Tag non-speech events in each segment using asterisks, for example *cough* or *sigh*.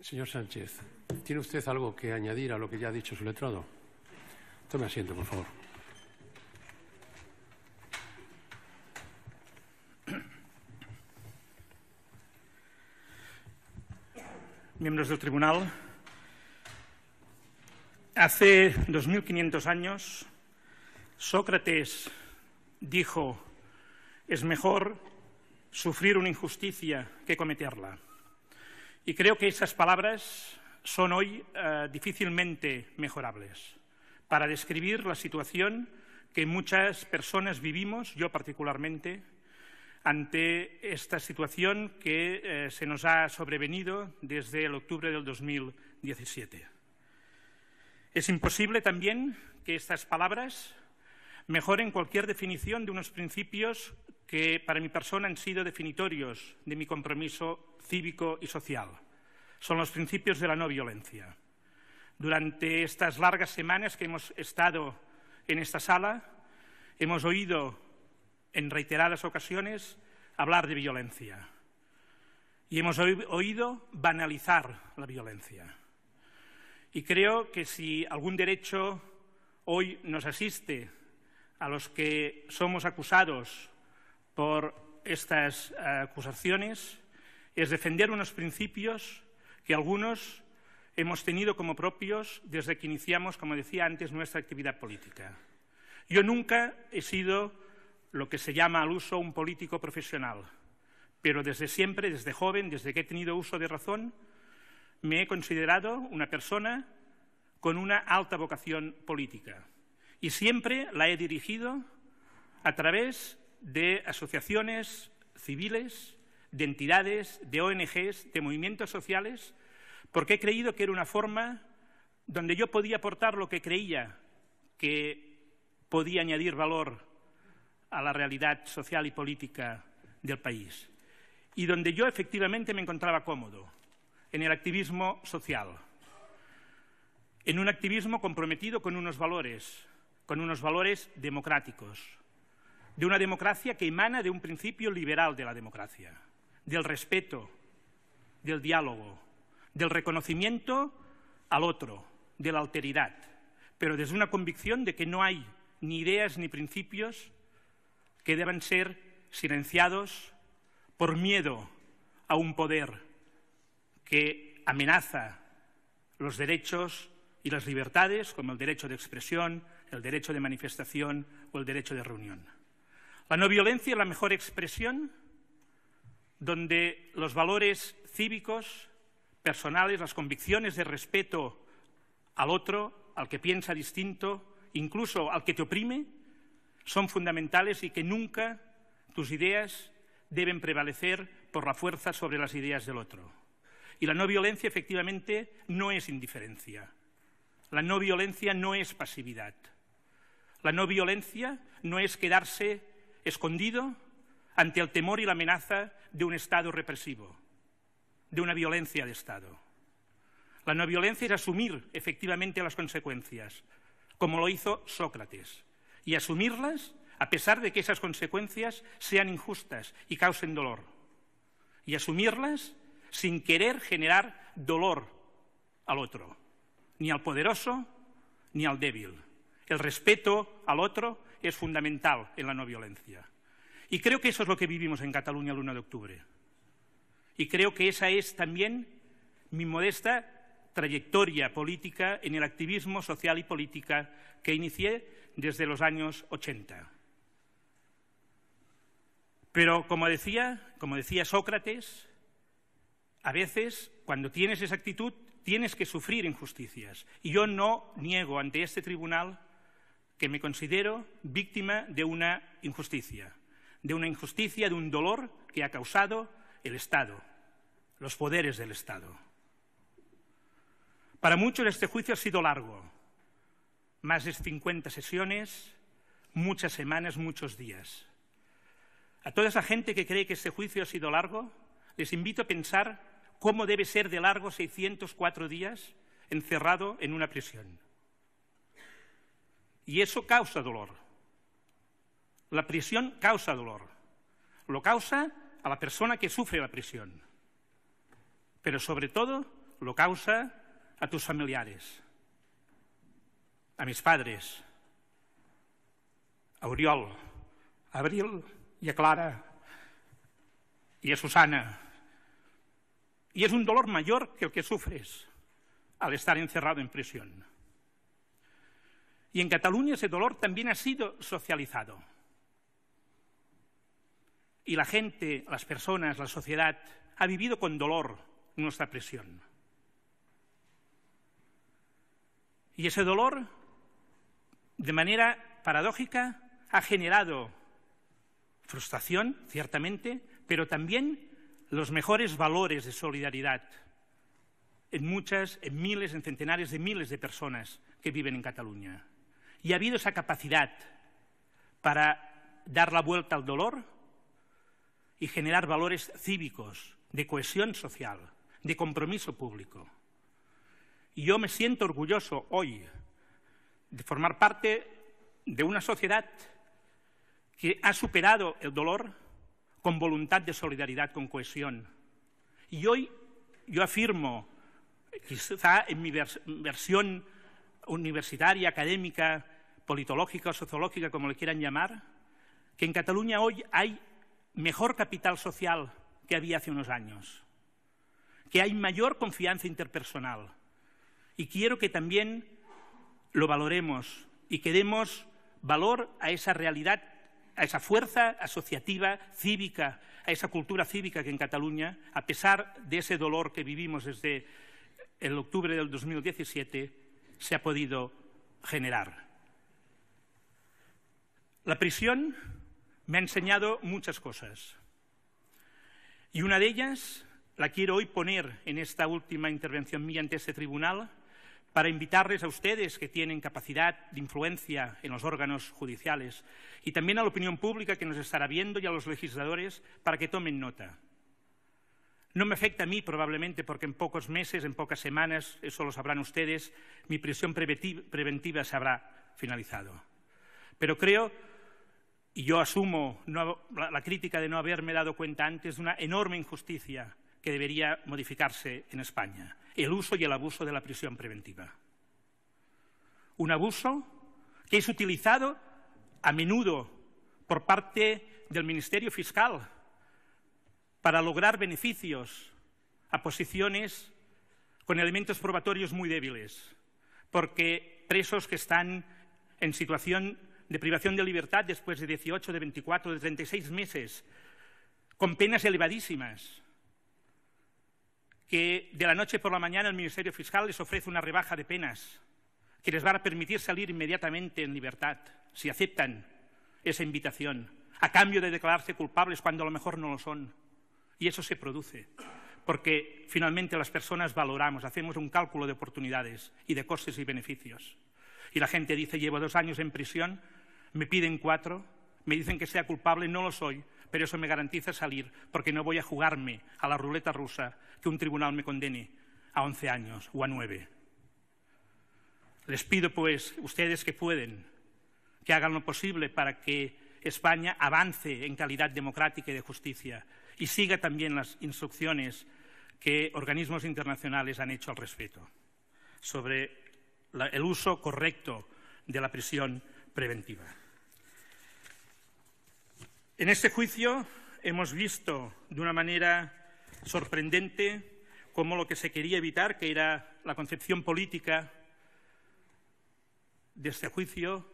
Señor Sánchez, ¿tiene usted algo que añadir a lo que ya ha dicho su letrado? Tome asiento, por favor. *clears throat* Miembros del Tribunal, hace quinientos años Sócrates dijo, es mejor sufrir una injusticia que cometerla. Y creo que esas palabras son hoy eh, difícilmente mejorables para describir la situación que muchas personas vivimos, yo particularmente, ante esta situación que eh, se nos ha sobrevenido desde el octubre del 2017. Es imposible también que estas palabras mejoren cualquier definición de unos principios que para mi persona han sido definitorios de mi compromiso cívico y social son los principios de la no violencia. Durante estas largas semanas que hemos estado en esta sala, hemos oído en reiteradas ocasiones hablar de violencia y hemos oído banalizar la violencia. Y creo que si algún derecho hoy nos asiste a los que somos acusados por estas eh, acusaciones, es defender unos principios que algunos hemos tenido como propios desde que iniciamos, como decía antes, nuestra actividad política. Yo nunca he sido lo que se llama al uso un político profesional, pero desde siempre, desde joven, desde que he tenido uso de razón, me he considerado una persona con una alta vocación política y siempre la he dirigido a través de asociaciones civiles, de entidades, de ONGs, de movimientos sociales porque he creído que era una forma donde yo podía aportar lo que creía que podía añadir valor a la realidad social y política del país y donde yo efectivamente me encontraba cómodo, en el activismo social, en un activismo comprometido con unos valores, con unos valores democráticos, de una democracia que emana de un principio liberal de la democracia, del respeto, del diálogo, del reconocimiento al otro, de la alteridad, pero desde una convicción de que no hay ni ideas ni principios que deban ser silenciados por miedo a un poder que amenaza los derechos y las libertades, como el derecho de expresión, el derecho de manifestación o el derecho de reunión. La no violencia es la mejor expresión donde los valores cívicos personales, las convicciones de respeto al otro, al que piensa distinto, incluso al que te oprime, son fundamentales y que nunca tus ideas deben prevalecer por la fuerza sobre las ideas del otro. Y la no violencia, efectivamente, no es indiferencia. La no violencia no es pasividad. La no violencia no es quedarse escondido ante el temor y la amenaza de un Estado represivo de una violencia de Estado. La no violencia es asumir efectivamente las consecuencias, como lo hizo Sócrates, y asumirlas a pesar de que esas consecuencias sean injustas y causen dolor, y asumirlas sin querer generar dolor al otro, ni al poderoso ni al débil. El respeto al otro es fundamental en la no violencia. Y creo que eso es lo que vivimos en Cataluña el 1 de octubre. Y creo que esa es también mi modesta trayectoria política en el activismo social y política que inicié desde los años 80. Pero, como decía, como decía Sócrates, a veces, cuando tienes esa actitud, tienes que sufrir injusticias. Y yo no niego ante este tribunal que me considero víctima de una injusticia, de una injusticia, de un dolor que ha causado el Estado, los poderes del Estado. Para muchos este juicio ha sido largo, más de 50 sesiones, muchas semanas, muchos días. A toda esa gente que cree que este juicio ha sido largo, les invito a pensar cómo debe ser de largo 604 días encerrado en una prisión. Y eso causa dolor. La prisión causa dolor. Lo causa a la persona que sufre la prisión, pero sobre todo lo causa a tus familiares, a mis padres, a Oriol, a Abril i a Clara i a Susana. Y es un dolor mayor que el que sufres al estar encerrado en prisión. Y en Cataluña ese dolor también ha sido socializado. y la gente, las personas, la sociedad, ha vivido con dolor nuestra presión. Y ese dolor, de manera paradójica, ha generado frustración, ciertamente, pero también los mejores valores de solidaridad en muchas, en miles, en centenares de miles de personas que viven en Cataluña. Y ha habido esa capacidad para dar la vuelta al dolor y generar valores cívicos, de cohesión social, de compromiso público. Y yo me siento orgulloso hoy de formar parte de una sociedad que ha superado el dolor con voluntad de solidaridad, con cohesión. Y hoy yo afirmo, quizá en mi versión universitaria, académica, politológica sociológica, como le quieran llamar, que en Cataluña hoy hay mejor capital social que había hace unos años, que hay mayor confianza interpersonal. Y quiero que también lo valoremos y que demos valor a esa realidad, a esa fuerza asociativa, cívica, a esa cultura cívica que en Cataluña, a pesar de ese dolor que vivimos desde el octubre del 2017, se ha podido generar. La prisión me ha enseñado muchas cosas. Y una de ellas la quiero hoy poner en esta última intervención mía ante este tribunal para invitarles a ustedes que tienen capacidad de influencia en los órganos judiciales y también a la opinión pública que nos estará viendo y a los legisladores para que tomen nota. No me afecta a mí probablemente porque en pocos meses, en pocas semanas, eso lo sabrán ustedes, mi prisión preventiva se habrá finalizado. Pero creo y yo asumo la, la crítica de no haberme dado cuenta antes de una enorme injusticia que debería modificarse en España, el uso y el abuso de la prisión preventiva. Un abuso que es utilizado a menudo por parte del Ministerio Fiscal para lograr beneficios a posiciones con elementos probatorios muy débiles, porque presos que están en situación de privación de libertad después de 18, de 24, de 36 meses, con penas elevadísimas, que de la noche por la mañana el Ministerio Fiscal les ofrece una rebaja de penas que les va a permitir salir inmediatamente en libertad, si aceptan esa invitación, a cambio de declararse culpables cuando a lo mejor no lo son. Y eso se produce, porque finalmente las personas valoramos, hacemos un cálculo de oportunidades y de costes y beneficios. Y la gente dice, llevo dos años en prisión, me piden cuatro, me dicen que sea culpable, no lo soy, pero eso me garantiza salir, porque no voy a jugarme a la ruleta rusa que un tribunal me condene a once años o a nueve. Les pido, pues, ustedes que pueden, que hagan lo posible para que España avance en calidad democrática y de justicia y siga también las instrucciones que organismos internacionales han hecho al respecto sobre el uso correcto de la prisión preventiva. En este juicio hemos visto de una manera sorprendente cómo lo que se quería evitar, que era la concepción política de este juicio,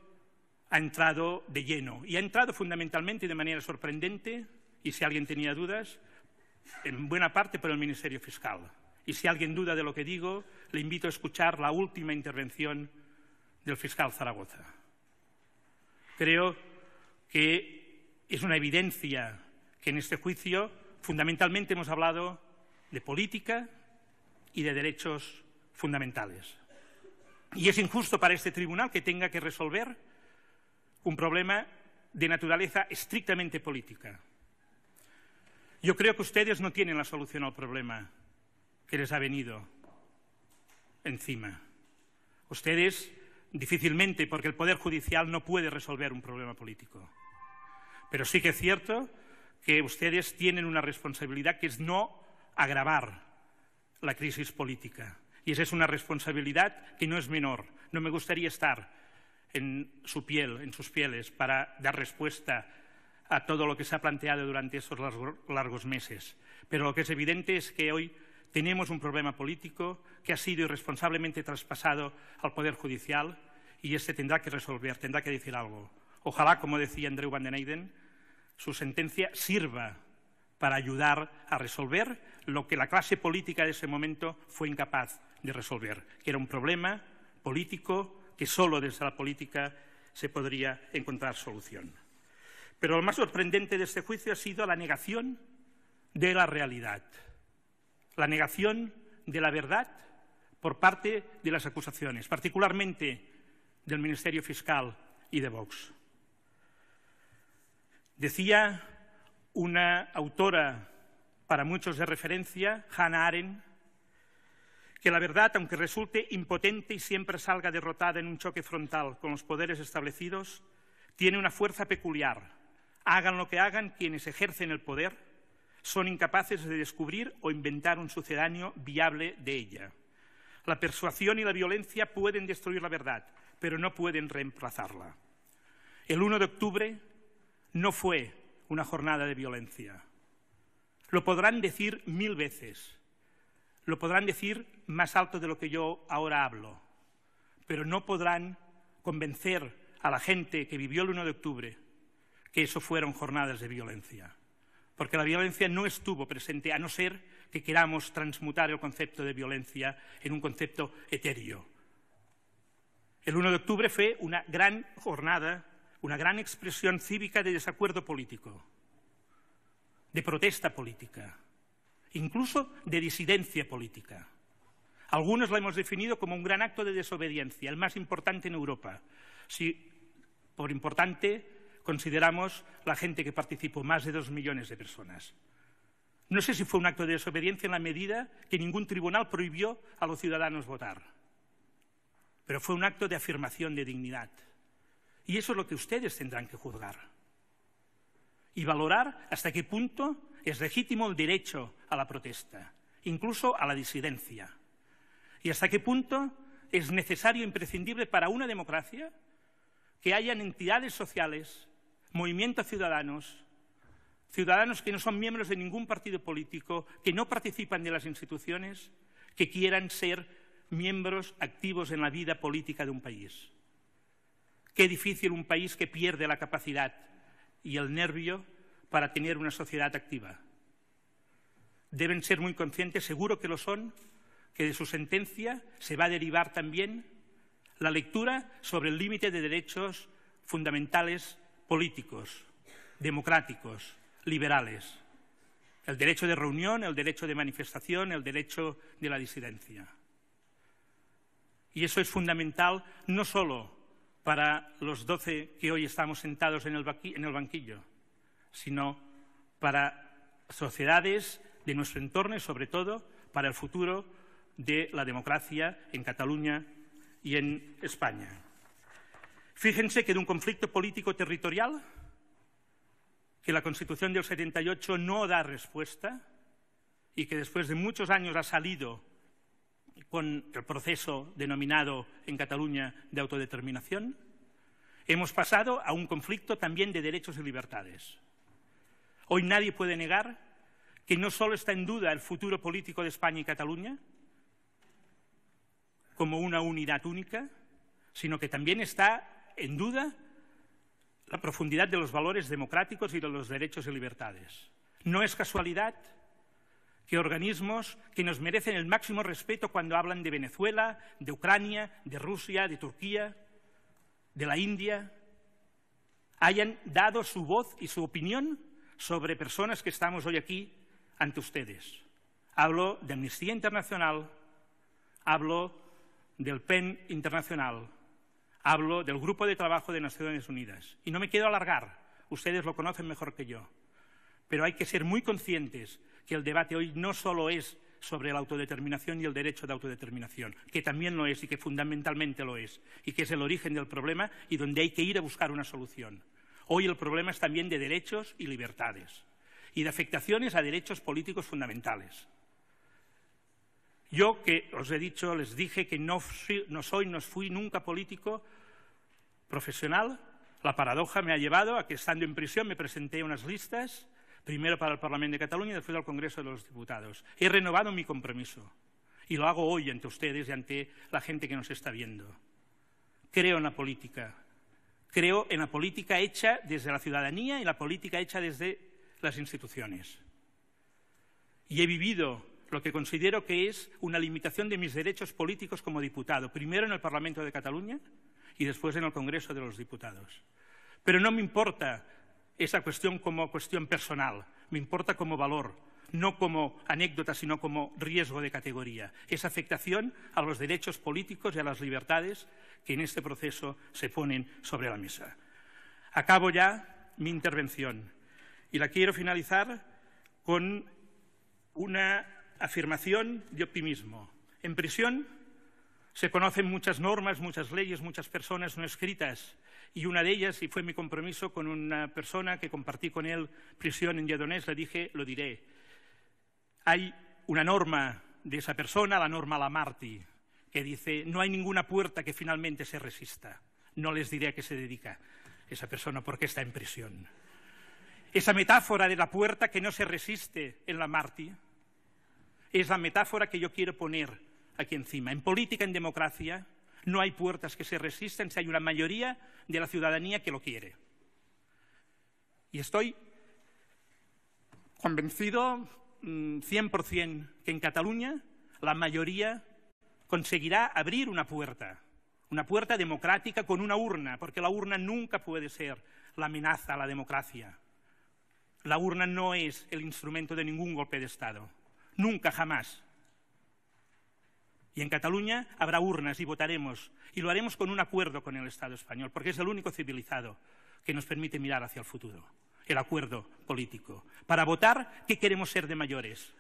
ha entrado de lleno. Y ha entrado fundamentalmente de manera sorprendente, y si alguien tenía dudas, en buena parte por el Ministerio Fiscal. Y si alguien duda de lo que digo, le invito a escuchar la última intervención del fiscal Zaragoza. Creo que es una evidencia que en este juicio fundamentalmente hemos hablado de política y de derechos fundamentales. Y es injusto para este tribunal que tenga que resolver un problema de naturaleza estrictamente política. Yo creo que ustedes no tienen la solución al problema que les ha venido encima. Ustedes Difícilmente, porque el Poder Judicial no puede resolver un problema político. Pero sí que es cierto que ustedes tienen una responsabilidad que es no agravar la crisis política. Y esa es una responsabilidad que no es menor. No me gustaría estar en su piel, en sus pieles, para dar respuesta a todo lo que se ha planteado durante esos largos meses. Pero lo que es evidente es que hoy tenemos un problema político que ha sido irresponsablemente traspasado al Poder Judicial y este tendrá que resolver, tendrá que decir algo. Ojalá, como decía Andreu Van den Eyden, su sentencia sirva para ayudar a resolver lo que la clase política de ese momento fue incapaz de resolver, que era un problema político que solo desde la política se podría encontrar solución. Pero lo más sorprendente de este juicio ha sido la negación de la realidad la negación de la verdad por parte de las acusaciones, particularmente del Ministerio Fiscal y de Vox. Decía una autora para muchos de referencia, Hannah Arendt, que la verdad, aunque resulte impotente y siempre salga derrotada en un choque frontal con los poderes establecidos, tiene una fuerza peculiar. Hagan lo que hagan quienes ejercen el poder, son incapaces de descubrir o inventar un sucedáneo viable de ella. La persuasión y la violencia pueden destruir la verdad, pero no pueden reemplazarla. El 1 de octubre no fue una jornada de violencia. Lo podrán decir mil veces, lo podrán decir más alto de lo que yo ahora hablo, pero no podrán convencer a la gente que vivió el 1 de octubre que eso fueron jornadas de violencia porque la violencia no estuvo presente, a no ser que queramos transmutar el concepto de violencia en un concepto etéreo. El 1 de octubre fue una gran jornada, una gran expresión cívica de desacuerdo político, de protesta política, incluso de disidencia política. Algunos la hemos definido como un gran acto de desobediencia, el más importante en Europa. Si por importante consideramos la gente que participó, más de dos millones de personas. No sé si fue un acto de desobediencia en la medida que ningún tribunal prohibió a los ciudadanos votar, pero fue un acto de afirmación de dignidad. Y eso es lo que ustedes tendrán que juzgar y valorar hasta qué punto es legítimo el derecho a la protesta, incluso a la disidencia, y hasta qué punto es necesario e imprescindible para una democracia que hayan entidades sociales movimientos ciudadanos, ciudadanos que no son miembros de ningún partido político, que no participan de las instituciones, que quieran ser miembros activos en la vida política de un país. Qué difícil un país que pierde la capacidad y el nervio para tener una sociedad activa. Deben ser muy conscientes, seguro que lo son, que de su sentencia se va a derivar también la lectura sobre el límite de derechos fundamentales políticos, democráticos, liberales. El derecho de reunión, el derecho de manifestación, el derecho de la disidencia. Y eso es fundamental no solo para los doce que hoy estamos sentados en el, banquillo, sino para sociedades de nuestro entorno y, sobre todo, para el futuro de la democracia en Cataluña y en España. Fíjense que de un conflicto político territorial, que la Constitución del 78 no da respuesta y que después de muchos años ha salido con el proceso denominado en Cataluña de autodeterminación, hemos pasado a un conflicto también de derechos y libertades. Hoy nadie puede negar que no solo está en duda el futuro político de España y Cataluña como una unidad única, sino que también está en duda la profundidad de los valores democráticos y de los derechos y libertades. No es casualidad que organismos que nos merecen el máximo respeto cuando hablan de Venezuela, de Ucrania, de Rusia, de Turquía, de la India, hayan dado su voz y su opinión sobre personas que estamos hoy aquí ante ustedes. Hablo de Amnistía Internacional, hablo del PEN Internacional, hablo del Grupo de Trabajo de Naciones Unidas. Y no me quiero alargar, ustedes lo conocen mejor que yo. Pero hay que ser muy conscientes que el debate hoy no solo es sobre la autodeterminación y el derecho de autodeterminación, que también lo es y que fundamentalmente lo es, y que es el origen del problema y donde hay que ir a buscar una solución. Hoy el problema es también de derechos y libertades, y de afectaciones a derechos políticos fundamentales. Yo que os he dicho, les dije que no, soy, no fui nunca político profesional, la paradoja me ha llevado a que estando en prisión me presenté unas listas, primero para el Parlamento de Cataluña y después al Congreso de los Diputados. He renovado mi compromiso y lo hago hoy ante ustedes y ante la gente que nos está viendo. Creo en la política, creo en la política hecha desde la ciudadanía y la política hecha desde las instituciones. Y he vivido lo que considero que es una limitación de mis derechos políticos como diputado, primero en el Parlamento de Cataluña y después en el Congreso de los Diputados. Pero no me importa esa cuestión como cuestión personal, me importa como valor, no como anécdota, sino como riesgo de categoría. esa afectación a los derechos políticos y a las libertades que en este proceso se ponen sobre la mesa. Acabo ya mi intervención y la quiero finalizar con una afirmación de optimismo. En prisión se conocen muchas normas, muchas leyes, muchas personas no escritas. Y una de ellas, y fue mi compromiso con una persona que compartí con él prisión en Yadonés, le dije, lo diré. Hay una norma de esa persona, la norma Lamarti, que dice, no hay ninguna puerta que finalmente se resista. No les diré a qué se dedica esa persona porque está en prisión. Esa metáfora de la puerta que no se resiste en Marty es la metáfora que yo quiero poner aquí encima. En política, en democracia, no hay puertas que se resisten si hay una mayoría de la ciudadanía que lo quiere. Y estoy convencido 100% mm, que en Cataluña la mayoría conseguirá abrir una puerta, una puerta democrática con una urna, porque la urna nunca puede ser la amenaza a la democracia. La urna no es el instrumento de ningún golpe de Estado. Nunca, jamás. Y en Cataluña habrá urnas y votaremos, y lo haremos con un acuerdo con el Estado español, porque es el único civilizado que nos permite mirar hacia el futuro, el acuerdo político. Para votar, ¿qué queremos ser de mayores?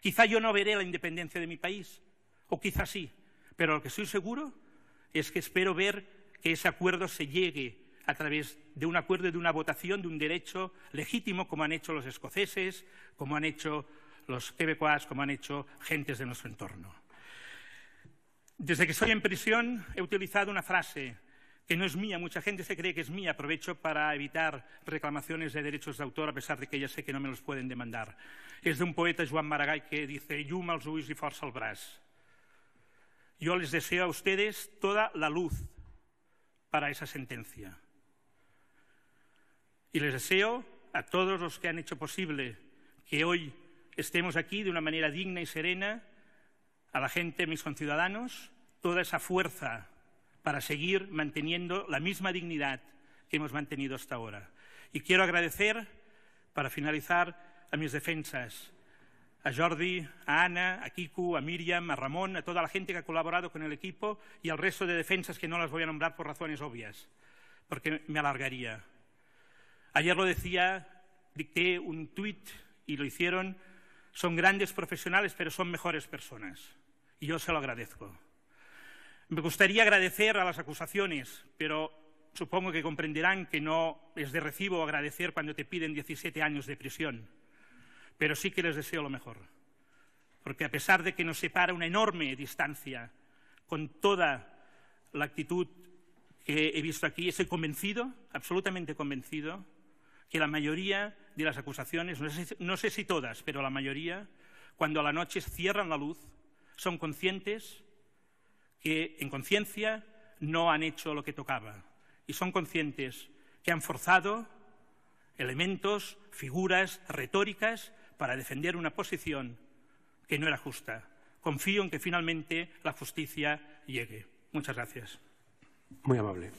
Quizá yo no veré la independencia de mi país, o quizá sí, pero lo que estoy seguro es que espero ver que ese acuerdo se llegue a través de un acuerdo y de una votación de un derecho legítimo, como han hecho los escoceses, como han hecho los quebecuas, como han hecho gentes de nuestro entorno. Desde que estoy en prisión he utilizado una frase que no es mía, mucha gente se cree que es mía, aprovecho para evitar reclamaciones de derechos de autor a pesar de que ya sé que no me los pueden demandar. Es de un poeta Joan Maragall que dice «Llum als ulls y força al Yo les deseo a ustedes toda la luz para esa sentencia. Y les deseo a todos los que han hecho posible que hoy estemos aquí de una manera digna y serena, a la gente, mis conciudadanos, toda esa fuerza para seguir manteniendo la misma dignidad que hemos mantenido hasta ahora. Y quiero agradecer, para finalizar, a mis defensas, a Jordi, a Ana, a Kiku, a Miriam, a Ramón, a toda la gente que ha colaborado con el equipo y al resto de defensas que no las voy a nombrar por razones obvias, porque me alargaría. Ayer lo decía, dicté un tuit y lo hicieron son grandes profesionales, pero son mejores personas. Y yo se lo agradezco. Me gustaría agradecer a las acusaciones, pero supongo que comprenderán que no es de recibo agradecer cuando te piden 17 años de prisión. Pero sí que les deseo lo mejor. Porque a pesar de que nos separa una enorme distancia, con toda la actitud que he visto aquí, estoy convencido, absolutamente convencido, que la mayoría de las acusaciones, no sé, si todas, pero la mayoría, cuando a la noche cierran la luz, son conscientes que en conciencia no han hecho lo que tocaba y son conscientes que han forzado elementos, figuras, retóricas para defender una posición que no era justa. Confío en que finalmente la justicia llegue. Muchas gracias. Muy amable.